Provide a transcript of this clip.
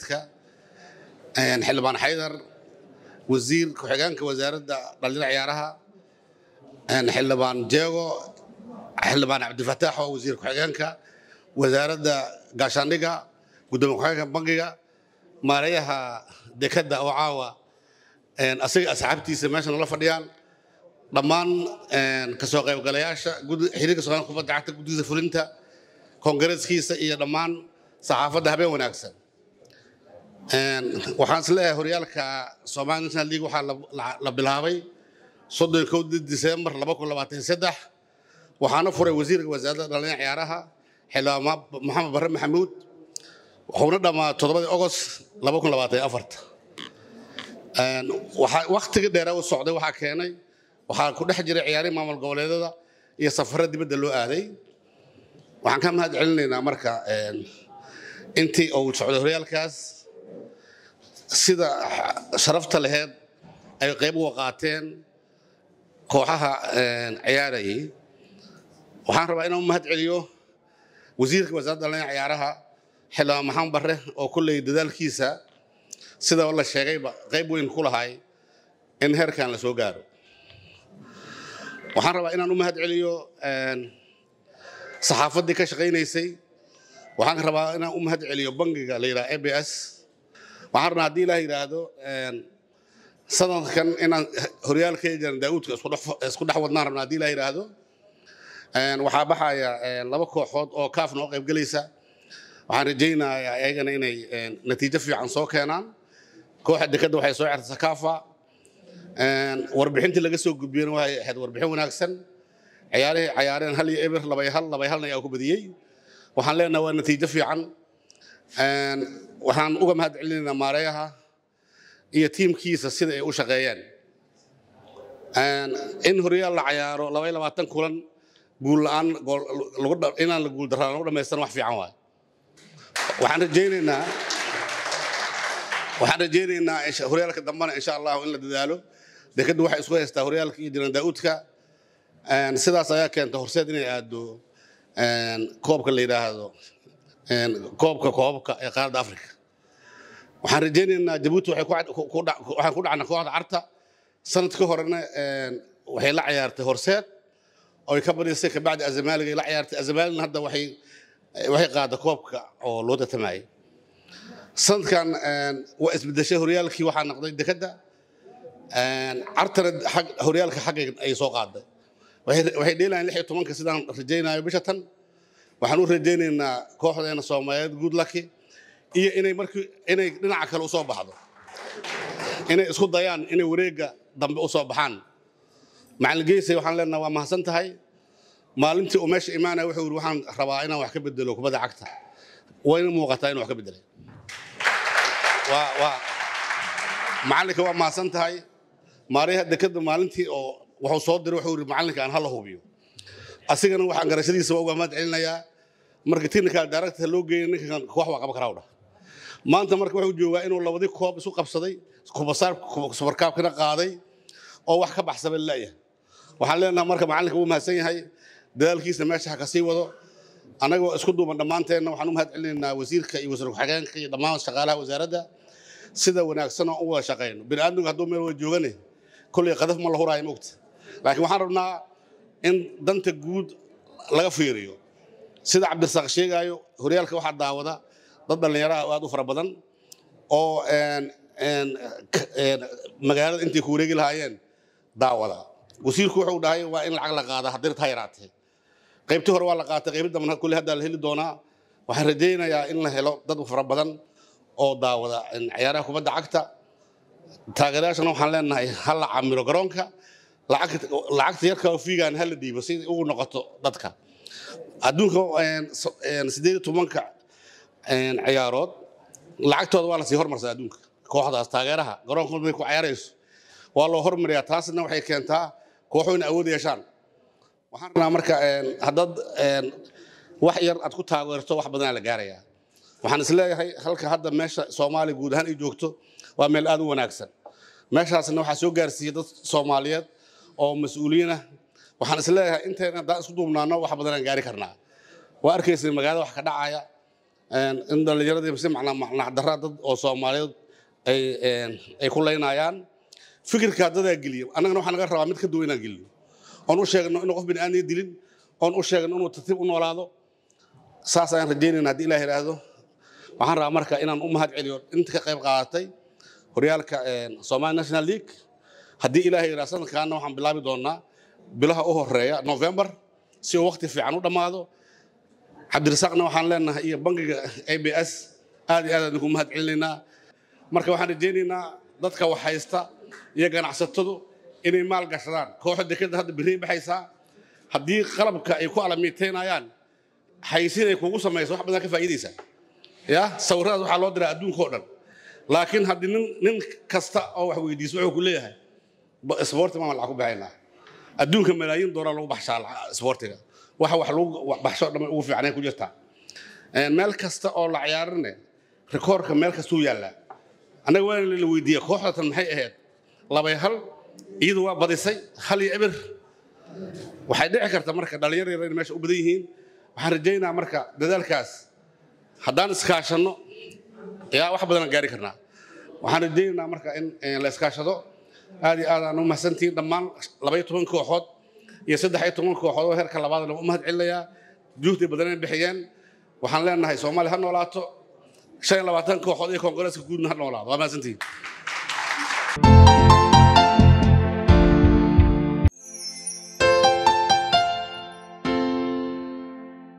xildhibaan xaydar wasiir ku-xigeenka wasaaradda dhallinyar ciyaaraha xildhibaan jeego xildhibaan cabdifatax oo wasiir ku-xigeenka wasaaradda gaashaandhiga gudoomiye ku-xigeenka bangiga maareeyaha dekadda oo caawa asaga asxaabtiisa meesha nala fadhiyaan dhammaan kasoo qaybgalayaasha xiriirka soomaaliya kubadda cagta guddigiisa fulinta koongareeskiisa iyo dhammaan saxaafadda habeen wanaagsan waxaan isleeyahay horyaalka somali national league waxaa la bilaabay soddon kowda disembar waxaana furay wasiirka wasaaradda dhallinya ciyaaraha xildhibaan maxamed barre maxamuud wuxuuna dhammaa toddobadii ogost wakhtiga dheeraa u socday waxaa keenay waxaa ku dhex jiray ciyaarihii maamul goboleedyada iyo safarra dibadda loo aaday waxaan ka mahad celinaynaa marka intii uu socday horyaalkaas sida sharafta laheyd ay qayb uga qaateen kooxaha ciyaarayay waxaan rabaa inaan u mahad celiyo wasiirka wasaaradda dhallinyarada ciyaaraha xildhibaan maxamed barre oo kolley dadaalkiisa sida la sheegayba qayb weyn ku lahay in heerkan la soo gaaro waxaan rabaa inaan u mahad celiyo saxaafaddii ka shaqaynaysay waxaan rabaa inaan u mahad celiyo bangiga la yidhaha abs e waxaan rabnaa haddii ilaah yidhaahdo sanadkan inaan horyaalkeygan daawuudka isku dhex wadnaan rabnaa hadii ilah yidhaahdo waxaa baxaya laba kooxood oo kaaf noo qayb gelaysa waxaan rajaynayaa ayagana inay natiijo fiican soo keenaan kooxa dekadda waxay soo certay sakaafa warbixintii laga soo gudbiyena waxay ahayd warbixin wanaagsan ciyaarihii cayaareen hal iyo eber labay hal labay halna ayaa ku badiyey waxaan leenahay waa natiijo fiican waxaan uga mahad celinaynaa maareeyaha iyo tiimkiisa sida ay u shaqeeyaan in horyaal la cayaaro kulan guullaaan inaan la guuldarraan lagu dhamaystan wax fiican waay waxaan rajaynaynaa waxaan rajaynaynaa horyaalka dambena insha allahu in la dadaalo dekaddu waxay isku haystaa horyaalka iyo dilan daa'uudka sidaas ayaa keenta horseed inay aado koobka la yidhaahdo koobka koobabka ee qaaradda africa waxaan rajaynaynaa jabuuti waxaan ku dhacna kooxda carta sanad ka horena waxay la ciyaartay horseed oy ka badisay kabacdi azamaaliga la ciyaartay azamaalina hadda waxay waxay koobka oo loo tatamaayay sanadkan waa isbedeshay horyaalkii waxaa noqday dekadda cartana horyaalka xaggay ay soo qaaday waxay dheelayaan lix iyo tobanka sidaan rajaynayo bisha tan waxaan u rajaynaynaa kooxdeena soomaaliyeed good lucky iyo inay markii inay dhinaca kale usoo baxdo inay isku dayaan inay wareegga dambe usoo baxaan macallin geysay waxaan leenaha waa mahadsan tahay maalintii uu meesha imaanaya wuxuu yidhi waxaan rabaa inaan wax ka bedelo kubadda cagta wayna muuqataa inuu wax ka beddelay macallinka waa mahadsan tahay maariyaha dekadda maalintii oo wuxuu soo diray wuxuu yidhi macallinka aan hala hubiyo asigana waxaan garashadiisa waa uga mahad celinayaa marka technical director loo geeyay ninkan wax waa qaban karaa maanta marka wuxuu joogaa inuu labadii koob isu qabsaday kubasaar qaaday oo wax ka baxsaba la'yahay waxaan leenahay marka macalinka wuu mahadsan yahay dadaalkiisa meesha ha kasii wado annagoo isku duuban dhammaanteenna waxaan u mahad wasiirka iyo wasiir ku-xigeenka iyo dhammaan shaqaalaha wasaaradda sida wanaagsan u wada shaqayno bini'aadmigu hadduu meel wada joogane kolley qadaf ma la huraayo mogta laakiin waxaan rabnaa in danta guud laga fiiriyo sida cabdirasaaq sheegaayo horyaalka waxaa daawada dad dhallinyaraha ah aad u fara badan oo magaalada intay ku wareegi lahaayeen daawada wasiirku wuxuu dhahay waa in lacag la qaada haddii ta yaraatee qaybtii hore waa la qaatay qaybta dambe kulli haddaa la heli doonaa waxaan rajaynayaa in la helo dad fara badan oo daawada ciyaaraha kubadda cagta taageerayaashana waxaan leenahay ha la camiro garoonka lacagta yarka fiigaan ha la dhiibo si ugu noqoto dadka adduunka siddeed iyo tobanka ciyaarood lacagtooda waa lasii hormarsaa adduunka kooxdaas taageeraha garoonkood bay ku ciyaarayso waa loo hormariyaa taasna waxay keentaa kooxo awood yeeshaan waxaan rabnaa marka haddaad wax yar aad ku taageerto wax badanaa la gaarayaa waxaan isleeyahay halka hadda meesha soomaaliya guud ahaan ay joogto waa meel aad u wanaagsan meeshaasna waxaa soo gaarsiiyey dad soomaaliyeed oo mas-uuliyiinah waxaan isleeyahay intayn haddaan isku duubnaano wax badanaan gaari karnaa waa arkaysay magaalada wax ka dhacaya in dhallinyaradii si macnacdarra dad oo soomaaliyeed ay ku laynayaan fikirkaa dadaa geliya annagana waxaa naga rabaa mid ka duwan inaan geliyo oon u sheegno inuu qof bini'aadnii dilin oon u sheegno inuu tartiib u noolaado saas ayaan rajaynayna haddii ilaah yidhaahdo waxaan rabaa marka inaan u mahad celiyo inta ka qayb qaadatay horyaalka somali national league haddii ilaah yidhaha sanadkaana waxaan bilaabi doonaa bilaha u horeeya novembar si uu waqti fiican u dhammaado cabdirasaaqna waxaan leenahay iyo bangiga a b s aad iyo aad idinku mahad celinaynaa marka waxaan rajaynaynaa dadka waxhaysta iyo ganacsatadu inay maal gashadaan kooxda dekeda hadda berriy baxaysaa haddii qalabka ay ku alamiiteynayaan xaysiin ay kugu samaysa wax badan ka faa'iidaysaa ya sawiradaas waxaa loo diraa adduunka o dhan laakiin haddii nin nin kasta oo wax weydiiso wuxuu ku leeyahay isboorti maan lacag ku baxaynaa adduunka malaayiin dooraa lagu baxshaa isboortiga waxa wax lagu baxsho dhamman ugu fiicnay ku jirta meel kasta oo la ciyaarine rikoorka meel kastuu yaallaa annaga waana la weydiiya kooxdatan maxay ahayd labay hal iyadu waa badisay hal iyo eber waxay dhici karta marka dhallinyar yar meesha u badan yihiin waxaan rajaynaa marka dadaalkaas haddaan iskaashanno yaa wax badan gaari karnaa waxaan rajaynaynaa marka in eh, la iskaashado aad iyo aadaan u mahadsantihiin dhammaan labaiyo toban kooxood iyo saddex iyo toban kooxood oo heerka labaadna u mahad celinayaa juhdi badanay bixiyeen waxaan leenahay soomaaliya ha noolaato shan iyo labaatan kooxood iyo koongareeska guudna ha noolaado waa mahadsantihiin